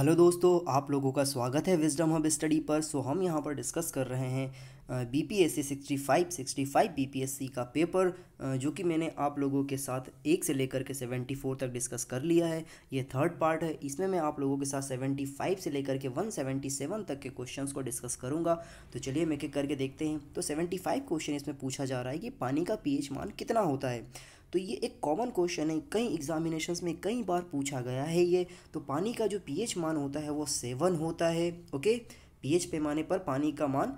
hello दोस्तों आप लोगों का स्वागत है विजडम हब स्टडी पर सो हम यहां पर डिस्कस कर रहे हैं B P S C sixty five sixty five B P S C का पेपर जो कि मैंने आप लोगों के साथ एक से लेकर के सेवेंटी फोर तक डिस्कस कर लिया है ये थर्ड पार्ट है इसमें मैं आप लोगों के साथ सेवेंटी फाइव से लेकर के वन सेवेंटी सेवन तक के क्वेश्चन को डिस्कस करूँगा तो चलिए मैं एक करके देखते हैं तो सेवेंटी फाइव क्वेश्चन इसमें पूछा जा रहा है कि पानी का पी एच मान कितना होता है तो ये एक कॉमन क्वेश्चन है कई एग्जामिनेशन में कई बार पूछा गया है ये तो पानी का जो पी मान होता है वो सेवन होता है ओके पी पैमाने पर पानी का मान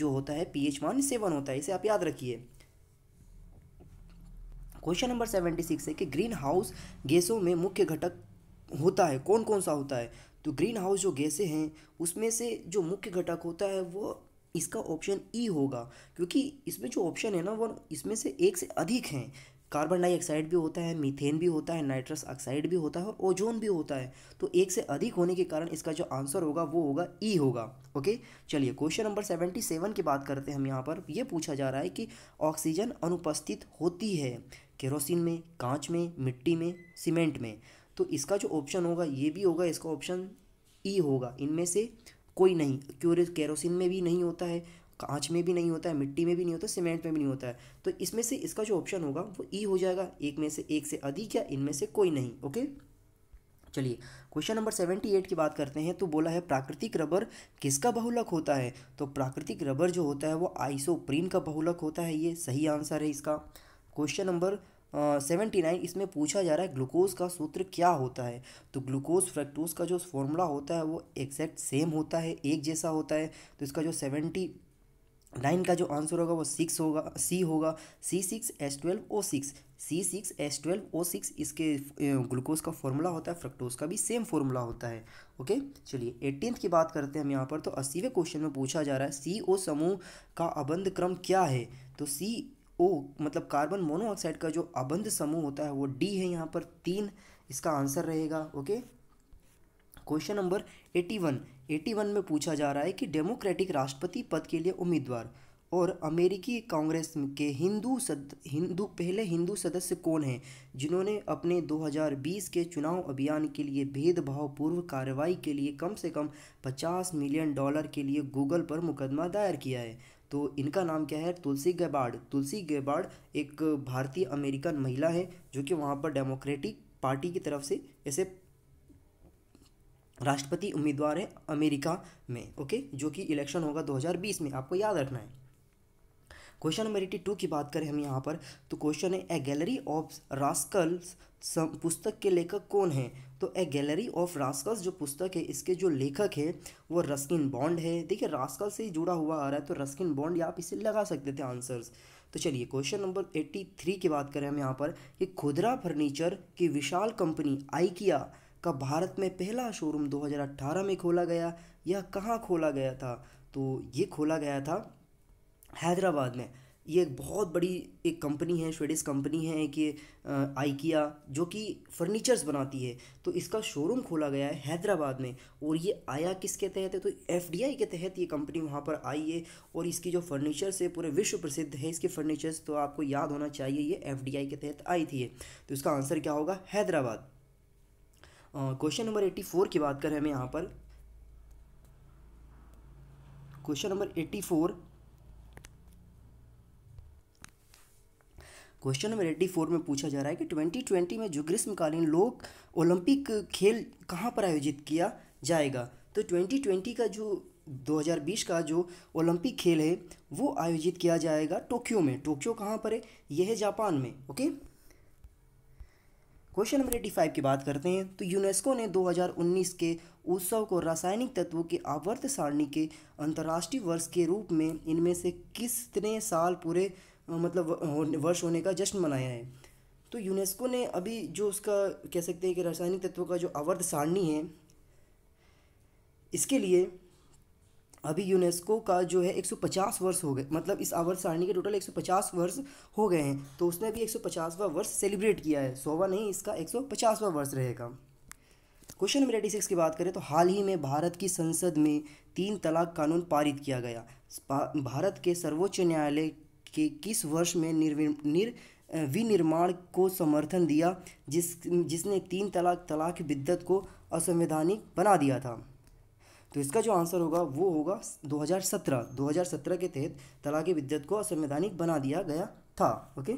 जो होता है पीएच मान सेवन होता है इसे आप याद रखिए क्वेश्चन नंबर सेवेंटी सिक्स है कि ग्रीन हाउस गैसों में मुख्य घटक होता है कौन कौन सा होता है तो ग्रीन हाउस जो गैसें हैं उसमें से जो मुख्य घटक होता है वो इसका ऑप्शन ई e होगा क्योंकि इसमें जो ऑप्शन है ना वो इसमें से एक से अधिक हैं कार्बन डाइऑक्साइड भी होता है मीथेन भी होता है नाइट्रस ऑक्साइड भी होता है और ओजोन भी होता है तो एक से अधिक होने के कारण इसका जो आंसर होगा वो होगा ई e होगा ओके चलिए क्वेश्चन नंबर सेवेंटी सेवन की बात करते हैं हम यहाँ पर ये पूछा जा रहा है कि ऑक्सीजन अनुपस्थित होती है केरोसिन में कांच में मिट्टी में सीमेंट में तो इसका जो ऑप्शन होगा ये भी होगा इसका ऑप्शन ई e होगा इनमें से कोई नहीं क्यों केरोसिन में भी नहीं होता है कांच में भी नहीं होता है मिट्टी में भी नहीं होता सीमेंट में भी नहीं होता है तो इसमें से इसका जो ऑप्शन होगा वो ई e हो जाएगा एक में से एक से अधिक या इनमें से कोई नहीं ओके चलिए क्वेश्चन नंबर सेवेंटी एट की बात करते हैं तो बोला है प्राकृतिक रबर किसका बहुलक होता है तो प्राकृतिक रबर जो होता है वो आइसोप्रीन का बहुलक होता है ये सही आंसर है इसका क्वेश्चन नंबर सेवेंटी नाइन इसमें पूछा जा रहा है ग्लूकोज का सूत्र क्या होता है तो ग्लूकोज फ्रक्टोज का जो फॉर्मूला होता है वो एक्जैक्ट सेम होता है एक जैसा होता है तो इसका जो सेवेंटी नाइन का जो आंसर होगा वो सिक्स होगा सी होगा C six S twelve O six C six S twelve O six इसके ग्लूकोज का फॉर्मूला होता है फ्रक्टोज का भी सेम फॉर्मूला होता है ओके चलिए एटीनथ की बात करते हैं हम यहाँ पर तो अस्सीवें क्वेश्चन में पूछा जा रहा है सी ओ समूह का अबंध क्रम क्या है तो सी ओ मतलब कार्बन मोनोऑक्साइड का जो अबंध समूह होता है वो डी है यहाँ पर तीन इसका आंसर रहेगा okay question number eighty one 81 में पूछा जा रहा है कि डेमोक्रेटिक राष्ट्रपति पद के लिए उम्मीदवार और अमेरिकी कांग्रेस के हिंदू सद हिंदू पहले हिंदू सदस्य कौन हैं जिन्होंने अपने 2020 के चुनाव अभियान के लिए भेदभाव पूर्व कार्रवाई के लिए कम से कम 50 मिलियन डॉलर के लिए गूगल पर मुकदमा दायर किया है तो इनका नाम क्या है तुलसी गैबाड़ तुलसी गैबाड़ एक भारतीय अमेरिकन महिला है जो कि वहाँ पर डेमोक्रेटिक पार्टी की तरफ से ऐसे राष्ट्रपति उम्मीदवार है अमेरिका में ओके जो कि इलेक्शन होगा 2020 में आपको याद रखना है क्वेश्चन नंबर एटी टू की बात करें हम यहाँ पर तो क्वेश्चन है ए गैलरी ऑफ रास्कल्स पुस्तक के लेखक कौन है तो ए गैलरी ऑफ रास्कल्स जो पुस्तक है इसके जो लेखक है वो रस्किन बॉन्ड है देखिए रास्कल से ही जुड़ा हुआ आ रहा है तो रस्किन बॉन्ड आप इसे लगा सकते थे आंसर्स तो चलिए क्वेश्चन नंबर एट्टी की बात करें हम यहाँ पर कि खुदरा फर्नीचर की विशाल कंपनी आइकिया का भारत में पहला शोरूम 2018 में खोला गया यह कहाँ खोला गया था तो ये खोला गया था हैदराबाद में ये एक बहुत बड़ी एक कंपनी है स्वेडिश कंपनी है एक ये आइकिया जो कि फर्नीचर्स बनाती है तो इसका शोरूम खोला गया है हैदराबाद में और ये आया किसके तहत है तो एफ के तहत ये कंपनी वहाँ पर आई है और इसकी जो फर्नीचर्स है पूरे विश्व प्रसिद्ध है इसके फर्नीचर्स तो आपको याद होना चाहिए ये एफ के तहत आई थी तो इसका आंसर क्या होगा Hyderabad question number eighty four की बात करें हमें यहाँ पर question number eighty four question number eighty four में पूछा जा रहा है कि ट्वेंटी ट्वेंटी में जो ग्रीष्मकालीन लोक ओलंपिक खेल कहाँ पर आयोजित किया जाएगा तो ट्वेंटी ट्वेंटी का जो 2020 का जो ओलंपिक खेल है वो आयोजित किया जाएगा टोक्यो में टोक्यो कहाँ पर है यह है जापान में okay question number eighty five की बात करते हैं तो यूनेस्को ने 2019 के उत्सव को रासायनिक तत्वों के आवर्त सारणी के अंतर्राष्ट्रीय वर्ष के रूप में इनमें से कितने साल पूरे मतलब वर्ष होने का जश्न मनाया है तो यूनेस्को ने अभी जो उसका कह सकते हैं कि रासायनिक तत्वों का जो आवर्त सारणी है इसके लिए अभी यूनेस्को का जो है 150 वर्ष हो गए मतलब इस आवर्ष सारणी के टोटल 150 वर्ष हो गए हैं तो उसने भी 150वां वर्ष सेलिब्रेट किया है सोवा नहीं इसका 150वां वर्ष रहेगा क्वेश्चन नंबर एटी सिक्स की बात करें तो हाल ही में भारत की संसद में तीन तलाक कानून पारित किया गया भारत के सर्वोच्च न्यायालय के किस वर्ष में निर् विनिर्माण को समर्थन दिया जिस जिसने तीन तलाक तलाक बिद्दत को असंवैधानिक बना दिया था तो इसका जो आंसर होगा वो होगा 2017 2017 के तहत तलाक विद्युत को असंवैधानिक बना दिया गया था okay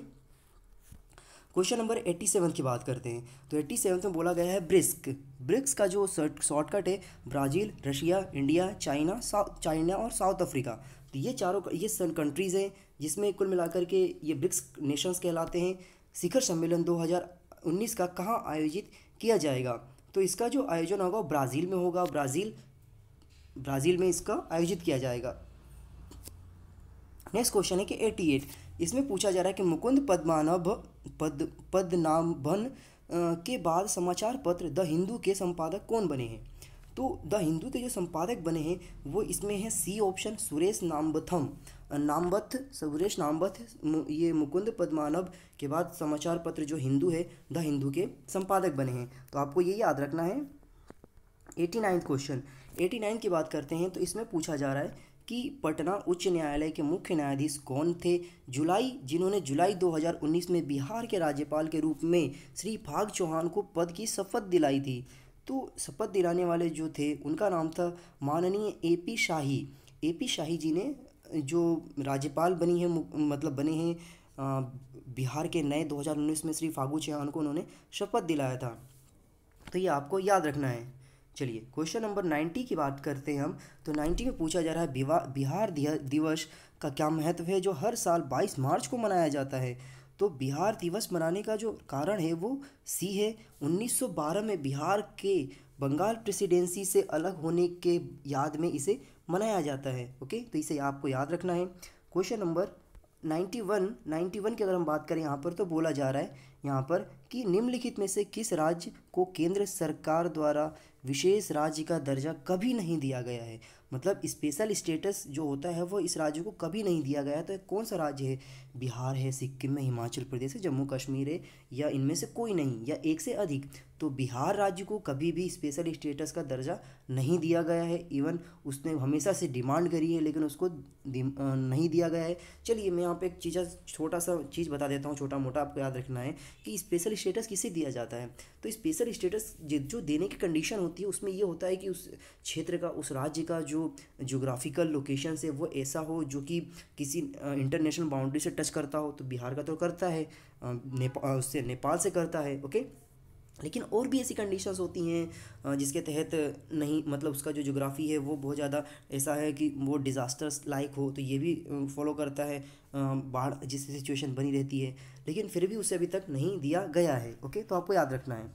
question number eighty seven की बात करते हैं तो एट्टी सेवन में बोला गया है ब्रिस्क ब्रिक्स का जो शॉर्टकट है Brazil Russia India China China और साउथ अफ्रीका तो ये चारों ये सन कंट्रीज़ हैं जिसमें कुल मिलाकर के ये ब्रिक्स नेशंस कहलाते हैं शिखर सम्मेलन 2019 का कहाँ आयोजित किया जाएगा तो इसका जो आयोजन होगा ब्राज़ील में होगा ब्राज़ील ब्राज़ील में इसका आयोजित किया जाएगा नेक्स्ट क्वेश्चन है कि एटी एट इसमें पूछा जा रहा है कि मुकुंद पद्मानव पद पदनाभन के बाद समाचार पत्र द हिंदू के संपादक कौन बने हैं तो द हिंदू के जो संपादक बने हैं वो इसमें है सी ऑप्शन सुरेश नामबथम नामबथ सुरेश नामबथ ये मुकुंद पद्मानव के बाद समाचार पत्र जो हिंदू है द हिंदू के संपादक बने हैं तो आपको ये याद रखना है eighty ninth question eighty nine की बात करते हैं तो इसमें पूछा जा रहा है कि पटना उच्च न्यायालय के मुख्य न्यायाधीश कौन थे जुलाई जिन्होंने जुलाई 2019 में बिहार के राज्यपाल के रूप में श्री भाग चौहान को पद की शपथ दिलाई थी तो शपथ दिलाने वाले जो थे उनका नाम था माननीय A P shahi A P शाही जी ने जो राज्यपाल बनी है मतलब बने हैं बिहार के नए 2019 में श्री फागू चौहान को उन्होंने शपथ दिलाया था तो ये आपको याद रखना है चलिए क्वेश्चन नंबर नाइन्टी की बात करते हैं हम तो नाइन्टी में पूछा जा रहा है बिहार दिवस का क्या महत्व है जो हर साल बाईस मार्च को मनाया जाता है तो बिहार दिवस मनाने का जो कारण है वो सी है 1912 में बिहार के बंगाल प्रेसिडेंसी से अलग होने के याद में इसे मनाया जाता है ओके तो इसे आपको याद रखना है क्वेश्चन नंबर 91 91 की अगर हम बात करें यहाँ पर तो बोला जा रहा है यहाँ पर कि निम्नलिखित में से किस राज्य को केंद्र सरकार द्वारा विशेष राज्य का दर्जा कभी नहीं दिया गया है मतलब स्पेशल स्टेटस जो होता है वो इस राज्य को कभी नहीं दिया गया तो कौन सा राज्य है बिहार है सिक्किम है हिमाचल प्रदेश है जम्मू कश्मीर है या इनमें से कोई नहीं या एक से अधिक तो बिहार राज्य को कभी भी स्पेशल स्टेटस का दर्जा नहीं दिया गया है इवन उसने हमेशा से डिमांड करी है लेकिन उसको नहीं दिया गया है चलिए मैं यहाँ पे एक चीज़ छोटा सा चीज़ बता देता हूँ छोटा मोटा आपको याद रखना है कि स्पेशल स्टेटस किसे दिया जाता है तो स्पेशल स्टेटस जो देने की कंडीशन होती है उसमें ये होता है कि उस क्षेत्र का उस राज्य का जो जोग्राफिकल लोकेशन है वो ऐसा हो जो कि किसी इंटरनेशनल बाउंड्री से टच करता हो तो बिहार का तो करता है नेपाल उससे नेपाल से करता है ओके लेकिन और भी ऐसी कंडीशंस होती हैं जिसके तहत नहीं मतलब उसका जो जोग्राफ़ी है वो बहुत ज़्यादा ऐसा है कि वो डिज़ास्टर्स लाइक हो तो ये भी फॉलो करता है बाढ़ जिससे सिचुएशन बनी रहती है लेकिन फिर भी उसे अभी तक नहीं दिया गया है ओके तो आपको याद रखना है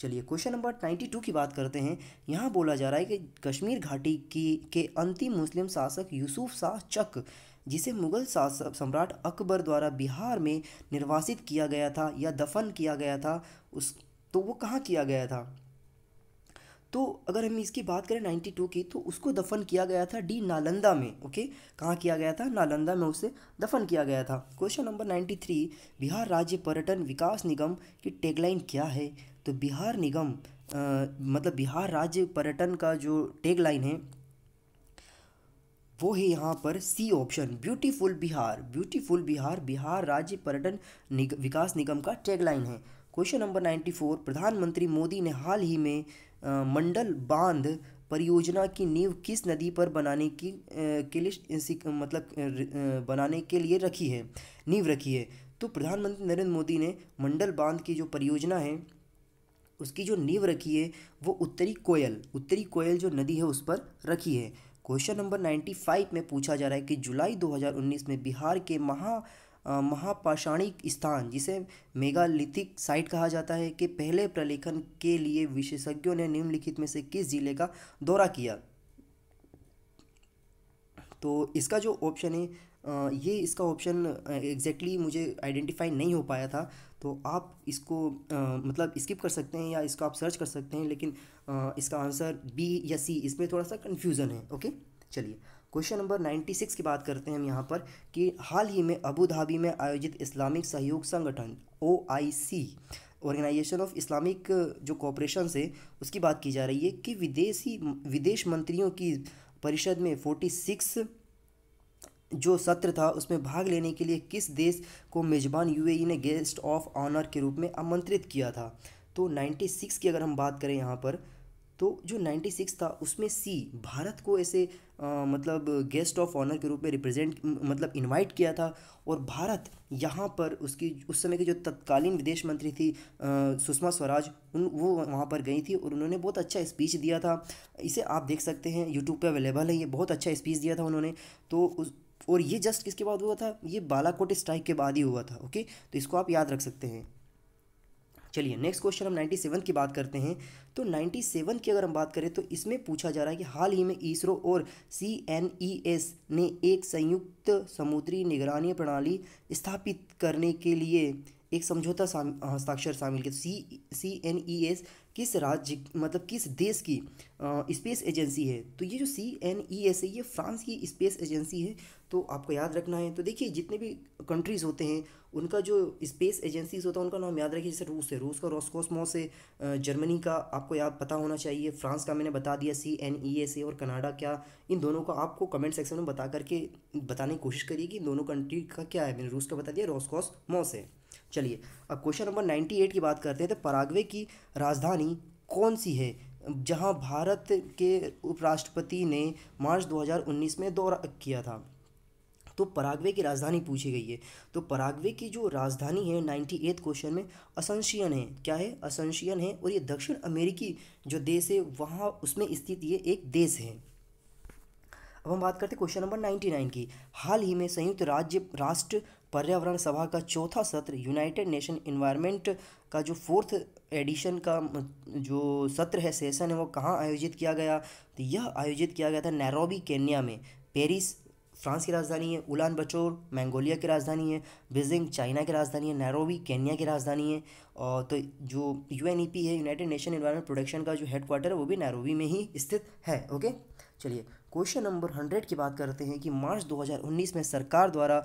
चलिए क्वेश्चन नंबर नाइन्टी टू की बात करते हैं यहाँ बोला जा रहा है कि कश्मीर घाटी की के अंतिम मुस्लिम शासक यूसुफ शाह चक जिसे मुगल सम्राट अकबर द्वारा बिहार में निर्वासित किया गया था या दफन किया गया था उस तो वो कहाँ किया गया था तो अगर हम इसकी बात करें 92 की तो उसको दफन किया गया था डी नालंदा में ओके कहाँ किया गया था नालंदा में उसे दफन किया गया था क्वेश्चन नंबर 93 बिहार राज्य पर्यटन विकास निगम की टैगलाइन क्या है तो बिहार निगम आ, मतलब बिहार राज्य पर्यटन का जो टैगलाइन है वो है यहाँ पर C option beautiful Bihar beautiful Bihar Bihar राज्य पर्यटन निग, विकास निगम का टैगलाइन है क्वेश्चन नंबर नाइन्टी फोर प्रधानमंत्री मोदी ने हाल ही में आ, मंडल बांध परियोजना की नींव किस नदी पर बनाने की आ, के लिए मतलब आ, बनाने के लिए रखी है नींव रखी है तो प्रधानमंत्री नरेंद्र मोदी ने मंडल बांध की जो परियोजना है उसकी जो नींव रखी है वो उत्तरी कोयल उत्तरी कोयल जो नदी है उस पर रखी है क्वेश्चन नंबर नाइन्टी फाइव में पूछा जा रहा है कि जुलाई उन्नीस में बिहार के महा महापाषाणिक स्थान जिसे मेगालिथिक साइट कहा जाता है के पहले प्रलेखन के लिए विशेषज्ञों ने निम्नलिखित में से किस जिले का दौरा किया तो इसका जो ऑप्शन है ये इसका ऑप्शन एग्जैक्टली मुझे आइडेंटिफाई नहीं हो पाया था तो आप इसको आ, मतलब स्किप कर सकते हैं या इसको आप सर्च कर सकते हैं लेकिन आ, इसका आंसर बी या सी इसमें थोड़ा सा कन्फ्यूज़न है ओके चलिए क्वेश्चन नंबर 96 की बात करते हैं हम यहाँ पर कि हाल ही में अबू धाबी में आयोजित इस्लामिक सहयोग संगठन ओ ऑर्गेनाइजेशन ऑफ इस्लामिक जो कॉपरेशन है उसकी बात की जा रही है कि विदेशी विदेश मंत्रियों की परिषद में 46 जो सत्र था उसमें भाग लेने के लिए किस देश को मेज़बान यूएई e ने गेस्ट ऑफ ऑनर के रूप में आमंत्रित किया था तो 96 की अगर हम बात करें यहाँ पर तो जो 96 था उसमें सी भारत को ऐसे आ, मतलब गेस्ट ऑफ ऑनर के रूप में रिप्रेजेंट मतलब इनवाइट किया था और भारत यहाँ पर उसकी उस समय की जो तत्कालीन विदेश मंत्री थी सुषमा स्वराज उन वो वहाँ पर गई थी और उन्होंने बहुत अच्छा स्पीच दिया था इसे आप देख सकते हैं यूट्यूब पे अवेलेबल है ये बहुत अच्छा स्पीच दिया था उन्होंने तो उस और ये जस्ट किसके बाद हुआ था ये बालाकोट स्ट्राइक के बाद ही हुआ था ओके तो इसको आप याद रख सकते हैं चलिए नेक्स्ट क्वेश्चन हम सेवन की बात करते हैं तो सेवन की अगर हम बात करें तो इसमें पूछा जा रहा है कि हाल ही में इसरो और सी e ने एक संयुक्त समुद्री निगरानी प्रणाली स्थापित करने के लिए एक समझौता हस्ताक्षर शामिल किया सी सी एन ई एस किस राज्य मतलब किस देश की स्पेस एजेंसी है तो ये जो सी एन ई एस है ये फ्रांस की स्पेस एजेंसी है तो आपको याद रखना है तो देखिए जितने भी कंट्रीज़ होते हैं उनका जो स्पेस एजेंसीज होता है उनका नाम याद रखिए जैसे रूस है रूस का रोस्कोसमोस है जर्मनी का आपको याद पता होना चाहिए फ्रांस का मैंने बता दिया C N E S A और कनाडा क्या इन दोनों का आपको कमेंट सेक्शन में बता करके बताने की कोशिश करिए कि इन दोनों कंट्री का क्या है मैंने रूस का बता दिया रोस्कोसमोस है चलिए अब क्वेश्चन नंबर नाइन्टी एट की बात करते हैं तो पराग्वे की राजधानी कौन सी है जहां भारत के उपराष्ट्रपति ने मार्च 2019 में दौरा किया था तो पराग्वे की राजधानी पूछी गई है तो पराग्वे की जो राजधानी है नाइन्टी एट क्वेश्चन में असंशियन है क्या है असंशियन है और ये दक्षिण अमेरिकी जो देश है वहाँ उसमें स्थित ये एक देश है अब हम बात करते हैं क्वेश्चन नंबर नाइन्टी नाइन की हाल ही में संयुक्त राज्य राष्ट्र पर्यावरण सभा का चौथा सत्र यूनाइटेड नेशन इन्वायरमेंट का जो फोर्थ एडिशन का जो सत्र है सेशन है वो कहाँ आयोजित किया गया तो यह आयोजित किया गया था नैरोबी केन्या में पेरिस फ्रांस की राजधानी है उलान बचोर मंगोलिया की राजधानी है बीजिंग चाइना की राजधानी है नैरोबी केन्या की राजधानी है और तो जो यू है यूनाइटेड नेशन इन्वायरमेंट प्रोडक्शन का जो हेडक्वार्टर है वो भी नैरोबी में ही स्थित है ओके चलिए क्वेश्चन नंबर हंड्रेड की बात करते हैं कि मार्च 2019 में सरकार द्वारा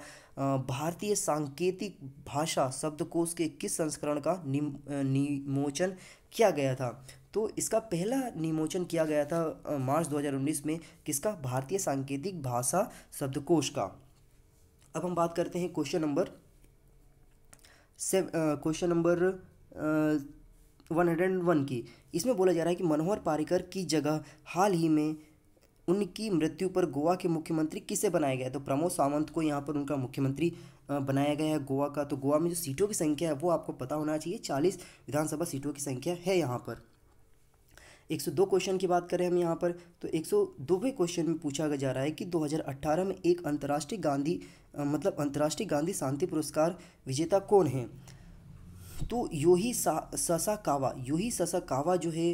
भारतीय सांकेतिक भाषा शब्दकोश के किस संस्करण का निमोचन किया गया था तो इसका पहला निमोचन किया गया था मार्च 2019 में किसका भारतीय सांकेतिक भाषा शब्दकोश का अब हम बात करते हैं क्वेश्चन नंबर से question number one hundred one की इसमें बोला जा रहा है कि मनोहर पारिकर की जगह हाल ही में उनकी मृत्यु पर गोवा के मुख्यमंत्री किसे बनाया गया तो प्रमोद सावंत को यहाँ पर उनका मुख्यमंत्री बनाया गया है गोवा का तो गोवा में जो सीटों की संख्या है वो आपको पता होना चाहिए चालीस विधानसभा सीटों की संख्या है यहाँ पर 102 क्वेश्चन की बात करें हम यहाँ पर तो 102वें क्वेश्चन में पूछा जा रहा है कि 2018 में एक अंतर्राष्ट्रीय गांधी मतलब अंतर्राष्ट्रीय गांधी शांति पुरस्कार विजेता कौन है तो योही कावा योही कावा जो है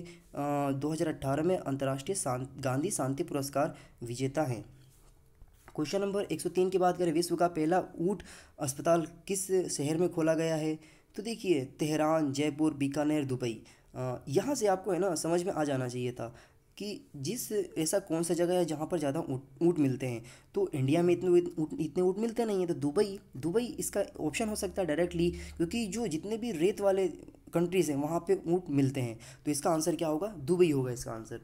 दो हज़ार अट्ठारह में अंतर्राष्ट्रीय गांधी शांति पुरस्कार विजेता हैं क्वेश्चन नंबर 103 की बात करें विश्व का पहला ऊँट अस्पताल किस शहर में खोला गया है तो देखिए तेहरान जयपुर बीकानेर दुबई यहाँ से आपको है ना समझ में आ जाना चाहिए था कि जिस ऐसा कौन सा जगह है जहाँ पर ज़्यादा ऊँट मिलते हैं तो इंडिया में इतने इतने ऊँट मिलते नहीं हैं तो दुबई दुबई इसका ऑप्शन हो सकता है डायरेक्टली क्योंकि जो जितने भी रेत वाले कंट्रीज़ हैं वहाँ पे ऊँट मिलते हैं तो इसका आंसर क्या होगा दुबई होगा इसका answer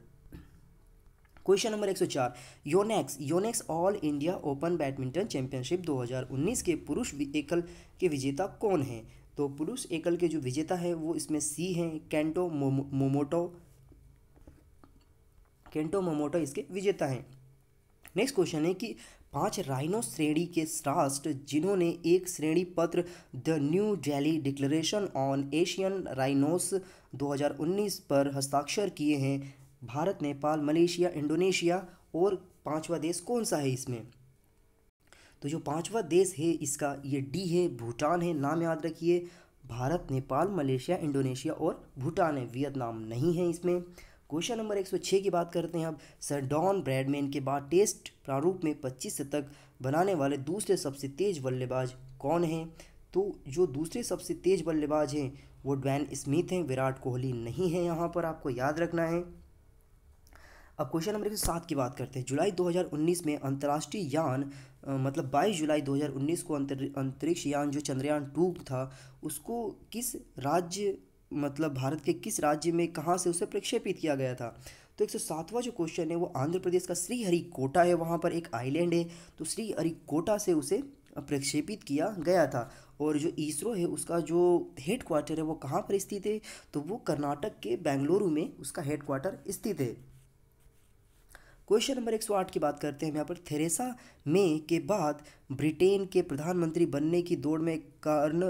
question number 104 Yonex Yonex all India open badminton championship 2019 के पुरुष एकल के विजेता कौन हैं तो पुरुष एकल के जो विजेता है वो इसमें सी हैं कैंटो मोमोटो केंटो मोमोटो इसके विजेता हैं नेक्स्ट क्वेश्चन है कि पांच राइनो श्रेणी के राष्ट्र जिन्होंने एक श्रेणी पत्र the New Delhi declaration on Asian rhinos 2019 पर हस्ताक्षर किए हैं भारत नेपाल मलेशिया इंडोनेशिया और पांचवा देश कौन सा है इसमें तो जो पांचवा देश है इसका ये डी है भूटान है नाम याद रखिए भारत नेपाल मलेशिया इंडोनेशिया और भूटान है वियतनाम नहीं है इसमें क्वेश्चन नंबर 106 की बात करते हैं अब सर डॉन ब्रैडमैन के बाद टेस्ट प्रारूप में 25 शतक बनाने वाले दूसरे सबसे तेज बल्लेबाज कौन हैं तो जो दूसरे सबसे तेज बल्लेबाज हैं वो डैन स्मिथ हैं विराट कोहली नहीं है यहाँ पर आपको याद रखना है अब क्वेश्चन नंबर एक सौ सात की बात करते हैं जुलाई 2019 में अंतर्राष्ट्रीय यान मतलब 22 जुलाई 2019 को अंतर अंतरिक्ष यान जो चंद्रयान टू था उसको किस राज्य मतलब भारत के किस राज्य में कहाँ से उसे प्रक्षेपित किया गया था तो एक सौ जो क्वेश्चन है वो आंध्र प्रदेश का श्रीहरिकोटा है वहाँ पर एक आइलैंड है तो श्रीहरिकोटा से उसे प्रक्षेपित किया गया था और जो इसरो है उसका जो हेड क्वार्टर है वो कहाँ पर स्थित है तो वो कर्नाटक के बेंगलुरु में उसका हेड क्वार्टर स्थित है क्वेश्चन नंबर एक आठ की बात करते हैं यहाँ पर थेरेसा मे के बाद ब्रिटेन के प्रधानमंत्री बनने की दौड़ में कर्न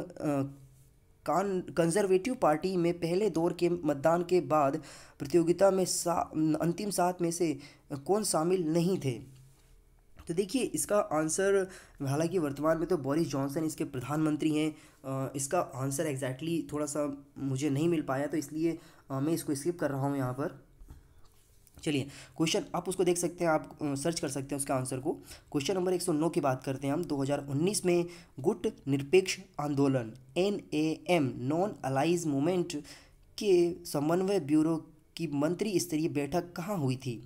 कान कंजर्वेटिव पार्टी में पहले दौर के मतदान के बाद प्रतियोगिता में सा अंतिम सात में से कौन शामिल नहीं थे तो देखिए इसका आंसर हालांकि वर्तमान में तो बोरिस जॉनसन इसके प्रधानमंत्री हैं इसका आंसर एग्जैक्टली exactly थोड़ा सा मुझे नहीं मिल पाया तो इसलिए मैं इसको स्किप कर रहा हूँ यहाँ पर चलिए क्वेश्चन आप उसको देख सकते हैं आप सर्च कर सकते हैं उसके आंसर को क्वेश्चन नंबर 109 की बात करते हैं हम 2019 में गुट निरपेक्ष आंदोलन एन ए एम नॉन अलाइज मूवमेंट के समन्वय ब्यूरो की मंत्री स्तरीय बैठक कहाँ हुई थी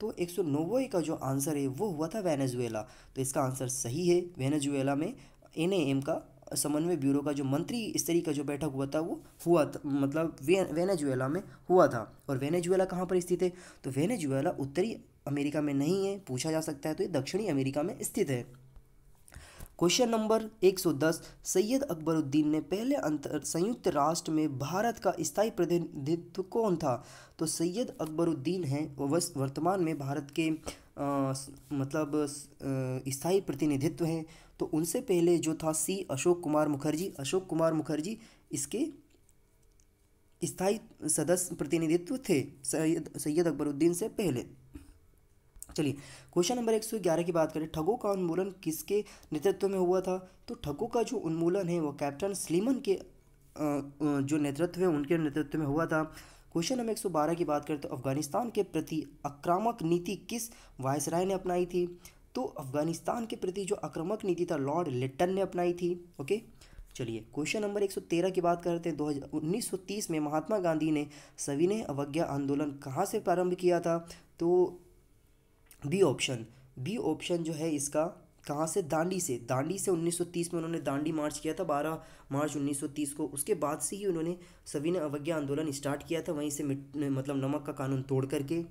तो एक का जो आंसर है वो हुआ था वेनेजुएला तो इसका आंसर सही है वेनेजुएला में एन ए एम का समन्वय ब्यूरो का जो मंत्री स्तरीय का जो बैठक हुआ था वो हुआ था मतलब वे, वेनेजुएला में हुआ था और वेनेजुएला कहाँ पर स्थित है तो वेनेजुएला उत्तरी अमेरिका में नहीं है पूछा जा सकता है तो ये दक्षिणी अमेरिका में स्थित है क्वेश्चन नंबर 110 सैयद अकबरुद्दीन ने पहले अंतर संयुक्त राष्ट्र में भारत का स्थायी प्रतिनिधित्व कौन था तो सैयद अकबरुद्दीन हैं वर्तमान में भारत के आ, मतलब स्थायी प्रतिनिधित्व हैं तो उनसे पहले जो था सी अशोक कुमार मुखर्जी अशोक कुमार मुखर्जी इसके स्थायी सदस्य प्रतिनिधित्व थे सैयद सैयद अकबरुद्दीन से पहले चलिए क्वेश्चन नंबर 111 की बात करें ठगों का उन्मूलन किसके नेतृत्व में हुआ था तो ठगों का जो उन्मूलन है वो कैप्टन स्लीमन के जो नेतृत्व है उनके नेतृत्व में हुआ था क्वेश्चन नंबर 112 की बात करें तो अफगानिस्तान के प्रति आक्रामक नीति किस वायसराय ने अपनाई थी तो अफगानिस्तान के प्रति जो आक्रामक नीति था लॉर्ड लिट्टन ने अपनाई थी ओके चलिए क्वेश्चन नंबर 113 की बात करते हैं दो 1930 में महात्मा गांधी ने सविनय अवज्ञा आंदोलन कहाँ से प्रारंभ किया था तो बी ऑप्शन बी ऑप्शन जो है इसका कहाँ से दांडी से दांडी से 1930 में उन्होंने दांडी मार्च किया था 12 मार्च 1930 को उसके बाद से ही उन्होंने सविनय अवज्ञा आंदोलन स्टार्ट किया था वहीं से मतलब नमक का कानून तोड़ करके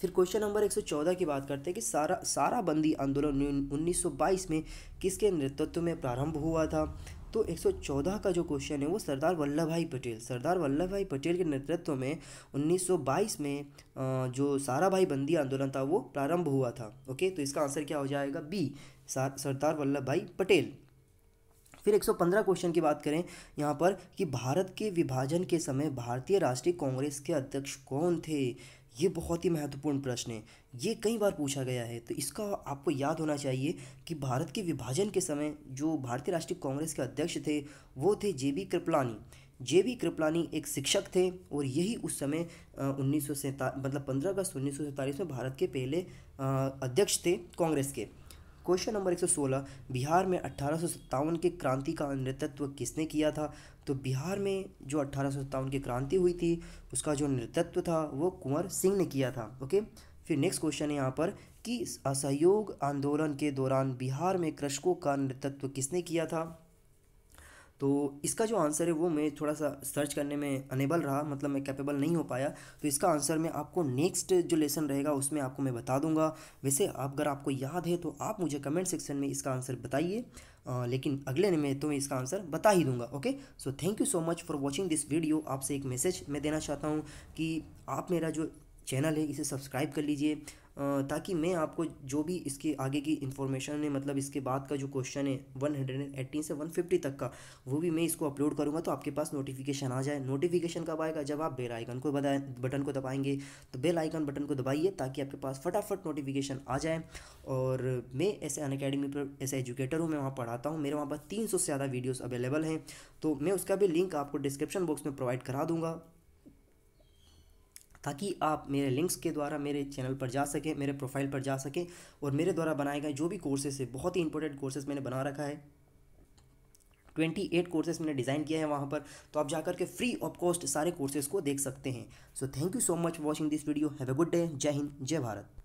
फिर क्वेश्चन नंबर 114 की बात करते हैं कि सारा सारा बंदी आंदोलन 1922 में किसके नेतृत्व में प्रारंभ हुआ था तो 114 का जो क्वेश्चन है वो सरदार वल्लभ भाई पटेल सरदार वल्लभ भाई पटेल के नेतृत्व में 1922 में जो सारा भाई बंदी आंदोलन था वो प्रारंभ हुआ था ओके तो इसका आंसर क्या हो जाएगा बी सरदार वल्लभ भाई पटेल फिर 115 क्वेश्चन की बात करें यहाँ पर कि भारत के विभाजन के समय भारतीय राष्ट्रीय कांग्रेस के अध्यक्ष कौन थे ये बहुत ही महत्वपूर्ण प्रश्न है ये कई बार पूछा गया है तो इसका आपको याद होना चाहिए कि भारत के विभाजन के समय जो भारतीय राष्ट्रीय कांग्रेस के अध्यक्ष थे वो थे J B Kripalani J B Kripalani एक शिक्षक थे और यही उस समय उन्नीस मतलब पंद्रह अगस्त उन्नीस में भारत के पहले अध्यक्ष थे कांग्रेस के क्वेश्चन नंबर 116 बिहार में अठारह के क्रांति का नेतृत्व किसने किया था तो बिहार में जो अट्ठारह की क्रांति हुई थी उसका जो नेतृत्व था वो कुंवर सिंह ने किया था ओके फिर नेक्स्ट क्वेश्चन है यहाँ पर कि असहयोग आंदोलन के दौरान बिहार में कृषकों का नेतृत्व किसने किया था तो इसका जो आंसर है वो मैं थोड़ा सा सर्च करने में अनेबल रहा मतलब मैं कैपेबल नहीं हो पाया तो इसका आंसर मैं आपको नेक्स्ट जो लेसन रहेगा उसमें आपको मैं बता दूंगा वैसे अगर आप आपको याद है तो आप मुझे कमेंट सेक्शन में इसका आंसर बताइए लेकिन अगले में तुम्हें इसका आंसर बता ही दूंगा okay so thank you so much for watching this video आपसे एक मैसेज मैं देना चाहता हूँ कि आप मेरा जो चैनल है इसे सब्सक्राइब कर लीजिए ताकि मैं आपको जो भी इसके आगे की इन्फॉर्मेशन है मतलब इसके बाद का जो क्वेश्चन है वन हंड्रेड एंड एट्टीन से वन फिफ्टी तक का वो भी मैं इसको अपलोड करूँगा तो आपके पास नोटिफिकेशन आ जाए नोटिफिकेशन कब आएगा जब आप बेल आइकन को बताए बटन को दबाएंगे तो बेल आइकन बटन को दबाइए ताकि आपके पास फटाफट नोटिफिकेशन आ जाए और मैं ऐसे अन अकेडमी पर ऐसे एजुकेटर हूँ मैं वहाँ पढ़ाता हूँ मेरे वहाँ पर तीन सौ से ज़्यादा वीडियोज़ अवेलेबल हैं तो मैं उसका भी लिंक आपको डिस्क्रिप्शन बॉक्स में प्रोवाइड करा दूँगा ताकि आप मेरे लिंक्स के द्वारा मेरे चैनल पर जा सकें मेरे प्रोफाइल पर जा सकें और मेरे द्वारा बनाए गए जो भी कोर्सेज है बहुत ही इंपॉर्टेंट कोर्सेस मैंने बना रखा है ट्वेंटी एट कोर्सेज मैंने डिज़ाइन किया है वहाँ पर तो आप जाकर के फ्री ऑफ कॉस्ट सारे कोर्सेज को देख सकते हैं so thank you so much watching this video have a good day जय हिंद जय भारत